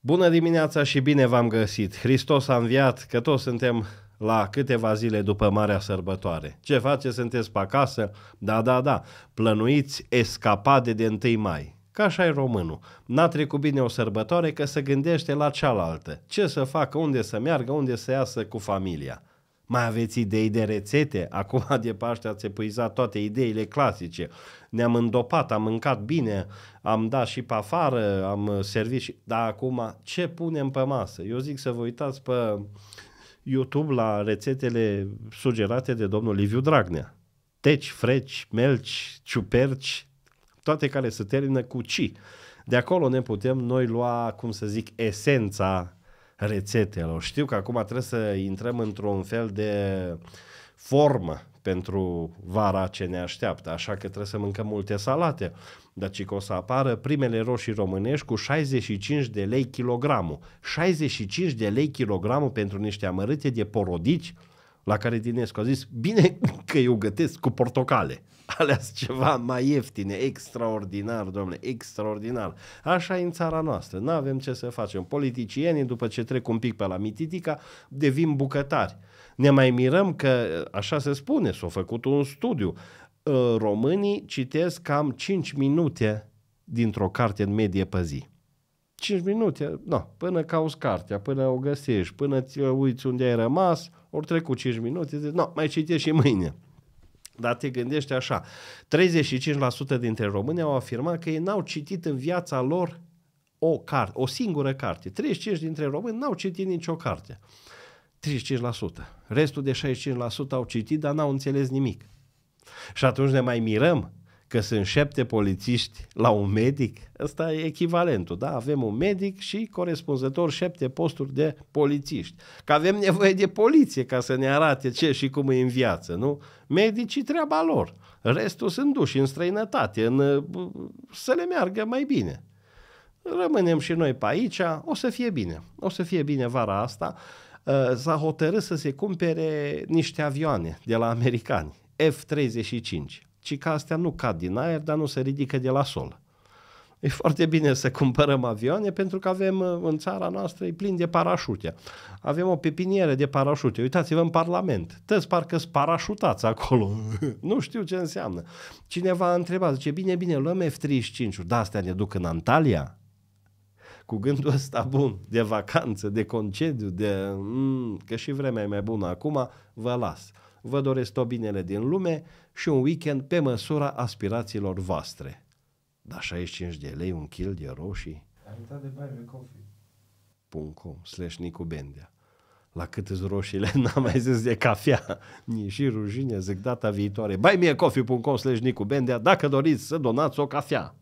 Bună dimineața și bine v-am găsit! Hristos a înviat, că toți suntem la câteva zile după Marea Sărbătoare. Ce face? Sunteți pe acasă? Da, da, da. Plănuiți escapade de 1 mai. Ca așa e românul. N-a trecut bine o sărbătoare că se gândește la cealaltă. Ce să facă, unde să meargă, unde să iasă cu familia. Mai aveți idei de rețete? Acum de Paște ați epuizat toate ideile clasice. Ne-am îndopat, am mâncat bine, am dat și pe afară, am servit și... Dar acum ce punem pe masă? Eu zic să vă uitați pe YouTube la rețetele sugerate de domnul Liviu Dragnea. Teci, freci, melci, ciuperci, toate care se termină cu ci. De acolo ne putem noi lua, cum să zic, esența rețetelor. Știu că acum trebuie să intrăm într-un fel de formă pentru vara ce ne așteaptă, așa că trebuie să mâncăm multe salate. Dar ci că o să apară primele roșii românești cu 65 de lei kilogramul. 65 de lei kilogramul pentru niște amărâte de porodici? La care Dinescu a zis, bine că eu gătesc cu portocale. Alea ceva mai ieftine, extraordinar, domnule, extraordinar. Așa e în țara noastră, nu avem ce să facem. Politicienii, după ce trec un pic pe la mititica, devin bucătari. Ne mai mirăm că, așa se spune, s-a făcut un studiu, ă, românii citesc cam 5 minute dintr-o carte în medie pe zi. 5 minute, no, da. până cauți cartea, până o găsești, până ți uiți unde ai rămas, ori trecut 5 minute, zici, nu, mai citești și mâine. Dar te gândești așa, 35% dintre români au afirmat că ei n-au citit în viața lor o carte, o singură carte. 35 dintre români n-au citit nicio carte. 35%. Restul de 65% au citit, dar n-au înțeles nimic. Și atunci ne mai mirăm că sunt șapte polițiști la un medic, ăsta e echivalentul, da? Avem un medic și corespunzător șapte posturi de polițiști. Că avem nevoie de poliție ca să ne arate ce și cum e în viață, nu? Medicii treaba lor. Restul sunt duși în străinătate, în, să le meargă mai bine. Rămânem și noi pe aici, o să fie bine. O să fie bine vara asta. Uh, s-a hotărât să se cumpere niște avioane de la americani, F-35 ci că astea nu cad din aer, dar nu se ridică de la sol. E foarte bine să cumpărăm avioane pentru că avem uh, în țara noastră e plin de parașute. Avem o pepiniere de parașute. Uitați-vă în Parlament. Tăți parcă sunt parașutați acolo. nu știu ce înseamnă. Cineva a întrebat, zice, bine, bine, luăm F-35-uri. Da, astea ne duc în Antalya? Cu gândul ăsta bun de vacanță, de concediu, de... Mm, că și vremea e mai bună acum, vă las vă doresc tot binele din lume și un weekend pe măsura aspirațiilor voastre. Dar 65 de lei, un kil de roșii? Am uitat de baie pe coffee.com slash Nicu Bendea. La câte roșiile n-am mai zis de cafea, nici rușine, zic data viitoare. Bai mie, coffee.com slash Nicu Bendea dacă doriți să donați o cafea.